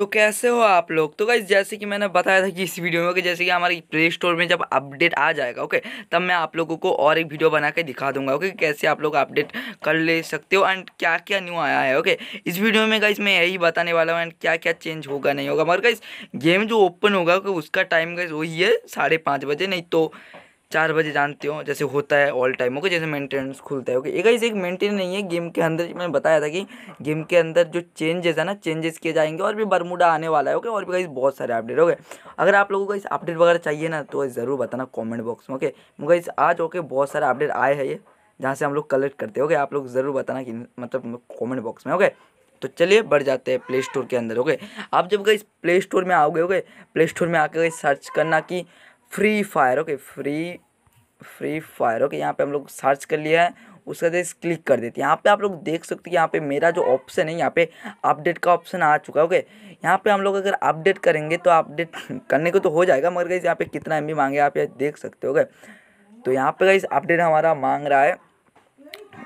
तो कैसे हो आप लोग तो गाइज जैसे कि मैंने बताया था कि इस वीडियो में कि जैसे कि हमारी प्ले स्टोर में जब अपडेट आ जाएगा ओके तब मैं आप लोगों को और एक वीडियो बना के दिखा दूंगा ओके कैसे आप लोग अपडेट कर ले सकते हो एंड क्या क्या न्यू आया है ओके इस वीडियो में गाइज मैं यही बताने वाला हूँ एंड क्या क्या चेंज होगा नहीं होगा मगर गाइज गेम जो ओपन होगा उसका टाइम गाइज वही है साढ़े बजे नहीं तो चार बजे जानते हो जैसे होता है ऑल टाइम ओके जैसे मेंटेनेंस खुलता है ओके एक एक मेंटेन नहीं है गेम के अंदर मैंने बताया था कि गेम के अंदर जो चेंजेस है ना चेंजेस किए जाएंगे और भी बरमुडा आने वाला है ओके और भी कहीं बहुत सारे अपडेट ओके अगर आप लोगों को इस अपडेट वगैरह चाहिए ना तो ज़रूर बताना कॉमेंट बॉक्स में ओके इस आज ओके बहुत सारे अपडेट आए हैं ये जहाँ से हम लोग कलेक्ट करते हैं ओके आप लोग ज़रूर बताना कि मतलब कॉमेंट बॉक्स में ओके तो चलिए बढ़ जाते हैं प्ले स्टोर के अंदर ओके आप जब गई प्ले स्टोर में आओगे ओके प्ले स्टोर में आकर सर्च करना कि free fire okay free free fire okay यहाँ पे हम लोग सर्च कर लिया है उसके बाद क्लिक कर देते हैं यहाँ पे आप लोग देख सकते हैं यहाँ पे मेरा जो ऑप्शन है यहाँ पे अपडेट का ऑप्शन आ चुका है ओके यहाँ पे हम लोग अगर अपडेट करेंगे तो अपडेट करने को तो हो जाएगा मगर गाइज यहाँ पे कितना एम मांगे आप यहाँ देख सकते हो ओके तो यहाँ पे गाइज अपडेट हमारा मांग रहा है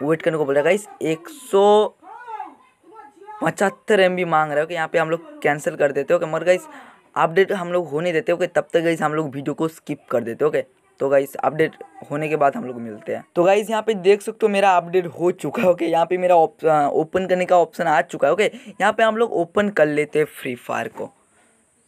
वेट करने को बोल रहा है एक सौ पचहत्तर एम मांग रहा है ओके यहाँ पे हम लोग कैंसिल कर देते हो ओके मगर गई अपडेट हम लोग होने देते ओके तब तक गाइस हम लोग वीडियो को स्किप कर देते ओके तो गाइस अपडेट होने के बाद हम लोग मिलते हैं तो गाइस यहाँ पे देख सकते हो मेरा अपडेट हो चुका है ओके यहाँ पे मेरा ओपन करने का ऑप्शन आ चुका है ओके यहाँ पे हम लोग ओपन कर लेते हैं फ्री फायर को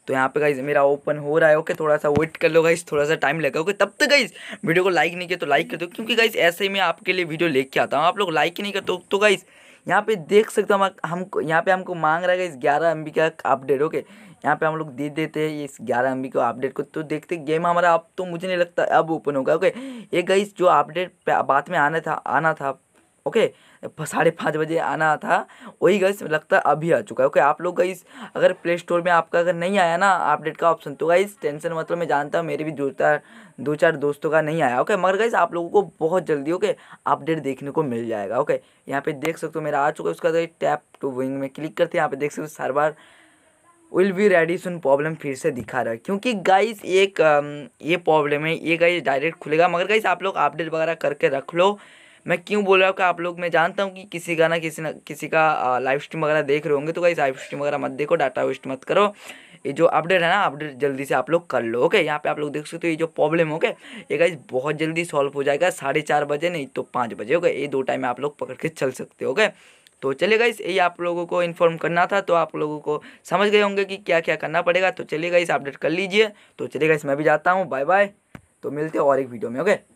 तो यहाँ पे गाइज मेरा ओपन हो रहा है ओके थोड़ा सा वेट कर लो गाइस थोड़ा सा टाइम लगेगा ओके तब तक गाइस वीडियो को लाइक नहीं किया तो लाइक कर दो क्योंकि गाइज ऐसे ही मैं आपके लिए वीडियो लेके आता हूँ आप लोग लाइक ही नहीं करते तो गाइस यहाँ पे देख सकते हम हम यहाँ पे हमको मांग रहा है इस ग्यारह एम का अपडेट ओके यहाँ पे हम लोग दे देते हैं इस ग्यारह एम को अपडेट को तो देखते गेम हमारा अब तो मुझे नहीं लगता अब ओपन होगा ओके ये गई जो अपडेट बाद में आना था आना था ओके साढ़े पाँच बजे आना था वही गाइस लगता है अभी आ चुका है ओके आप लोग गाइस अगर प्ले स्टोर में आपका अगर नहीं आया ना अपडेट का ऑप्शन तो गाइस टेंशन मतलब मैं जानता हूँ मेरे भी दो चार दो चार दोस्तों का नहीं आया ओके मगर गाइस आप लोगों को बहुत जल्दी ओके अपडेट देखने को मिल जाएगा ओके यहाँ पे देख सकते हो मेरा आ चुका है उसका टैप टू विंग में क्लिक करते हैं यहाँ पे देख सकते हो server will be ready soon problem फिर से दिखा रहा है क्योंकि गाइस एक ये प्रॉब्लम है ये गाइस डायरेक्ट खुलेगा मगर गाइस आप लोग अपडेट वगैरह करके रख लो मैं क्यों बोल रहा हूँ कि आप लोग मैं जानता हूँ कि किसी का ना किसी ना किसी का लाइव स्ट्रीम वगैरह देख रहे होंगे तो कहीं लाइव स्ट्रीम वगैरह मत देखो डाटा वेस्ट मत करो ये जो अपडेट है ना अपडेट जल्दी से आप लोग कर लो ओके यहाँ पे आप लोग देख सकते हो ये जो प्रॉब्लम ओके ये गाइज बहुत जल्दी सॉल्व हो जाएगा साढ़े चार बजे नहीं तो पाँच बजे ओके ये दो टाइम आप लोग पकड़ के चल सकते हो ओके तो चलिए गाइस ये आप लोगों को इन्फॉर्म करना था तो आप लोगों को समझ गए होंगे कि क्या क्या करना पड़ेगा तो चलिए गाइस अपडेट कर लीजिए तो चलिए गाइस मैं भी जाता हूँ बाय बाय तो मिलते हैं और एक वीडियो में ओके